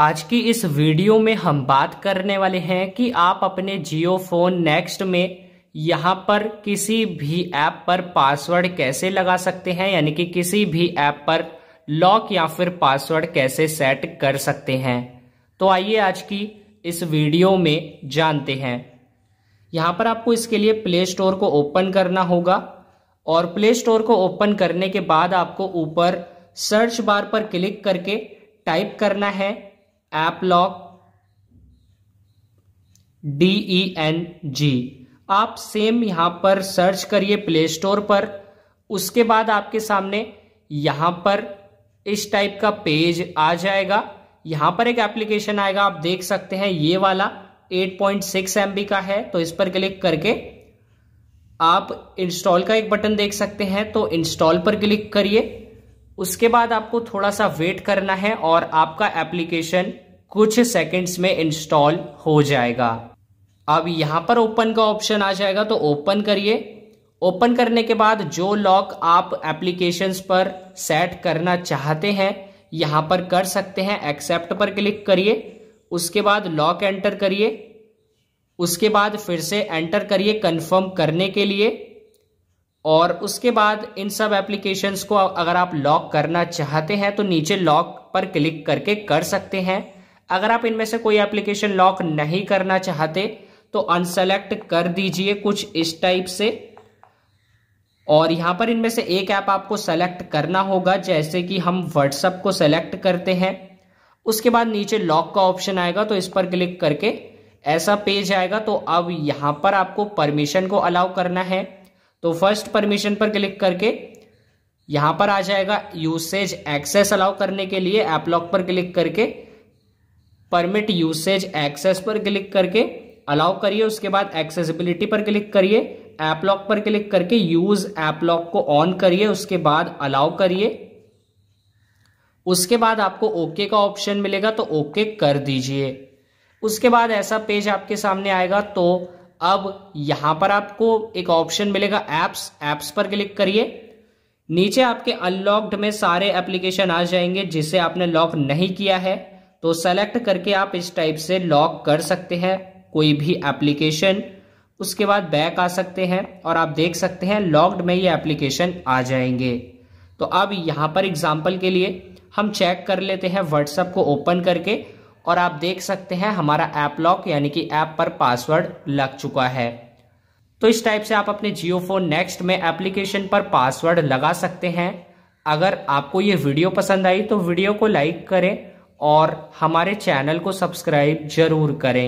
आज की इस वीडियो में हम बात करने वाले हैं कि आप अपने जियो फोन नेक्स्ट में यहाँ पर किसी भी ऐप पर पासवर्ड कैसे लगा सकते हैं यानी कि किसी भी ऐप पर लॉक या फिर पासवर्ड कैसे सेट कर सकते हैं तो आइए आज की इस वीडियो में जानते हैं यहाँ पर आपको इसके लिए प्ले स्टोर को ओपन करना होगा और प्ले स्टोर को ओपन करने के बाद आपको ऊपर सर्च बार पर क्लिक करके टाइप करना है AppLock D E N G आप सेम यहां पर सर्च करिए प्ले स्टोर पर उसके बाद आपके सामने यहां पर इस टाइप का पेज आ जाएगा यहां पर एक एप्लीकेशन आएगा आप देख सकते हैं ये वाला 8.6 पॉइंट का है तो इस पर क्लिक करके आप इंस्टॉल का एक बटन देख सकते हैं तो इंस्टॉल पर क्लिक करिए उसके बाद आपको थोड़ा सा वेट करना है और आपका एप्लीकेशन कुछ सेकंड्स में इंस्टॉल हो जाएगा अब यहां पर ओपन का ऑप्शन आ जाएगा तो ओपन करिए ओपन करने के बाद जो लॉक आप एप्लीकेशंस पर सेट करना चाहते हैं यहां पर कर सकते हैं एक्सेप्ट पर क्लिक करिए उसके बाद लॉक एंटर करिए उसके बाद फिर से एंटर करिए कंफर्म करने के लिए और उसके बाद इन सब एप्लीकेशंस को अगर आप लॉक करना चाहते हैं तो नीचे लॉक पर क्लिक करके कर सकते हैं अगर आप इनमें से कोई एप्लीकेशन लॉक नहीं करना चाहते तो अनसेलेक्ट कर दीजिए कुछ इस टाइप से और यहाँ पर इनमें से एक ऐप आपको सेलेक्ट करना होगा जैसे कि हम व्हाट्सअप को सेलेक्ट करते हैं उसके बाद नीचे लॉक का ऑप्शन आएगा तो इस पर क्लिक करके ऐसा पेज आएगा तो अब यहाँ पर आपको परमिशन को अलाउ करना है तो फर्स्ट परमिशन पर क्लिक करके यहां पर आ जाएगा यूसेज एक्सेस अलाउ करने के लिए एपलॉक पर क्लिक करके परमिट यूसेज एक्सेस पर क्लिक करके अलाउ करिए उसके बाद एक्सेसिबिलिटी पर क्लिक करिए एपलॉक पर क्लिक करके यूज एपलॉक को ऑन करिए उसके बाद अलाउ करिए उसके बाद आपको ओके का ऑप्शन मिलेगा तो ओके कर दीजिए उसके बाद ऐसा पेज आपके सामने आएगा तो अब यहां पर आपको एक ऑप्शन मिलेगा एप्स एप्स पर क्लिक करिए नीचे आपके अनलॉक्ड में सारे एप्लीकेशन आ जाएंगे जिसे आपने लॉक नहीं किया है तो सेलेक्ट करके आप इस टाइप से लॉक कर सकते हैं कोई भी एप्लीकेशन उसके बाद बैक आ सकते हैं और आप देख सकते हैं लॉक्ड में ये एप्लीकेशन आ जाएंगे तो अब यहां पर एग्जाम्पल के लिए हम चेक कर लेते हैं व्हाट्सएप को ओपन करके और आप देख सकते हैं हमारा ऐप लॉक यानी कि ऐप पर पासवर्ड लग चुका है तो इस टाइप से आप अपने जियो फोन नेक्स्ट में एप्लीकेशन पर पासवर्ड लगा सकते हैं अगर आपको ये वीडियो पसंद आई तो वीडियो को लाइक करें और हमारे चैनल को सब्सक्राइब जरूर करें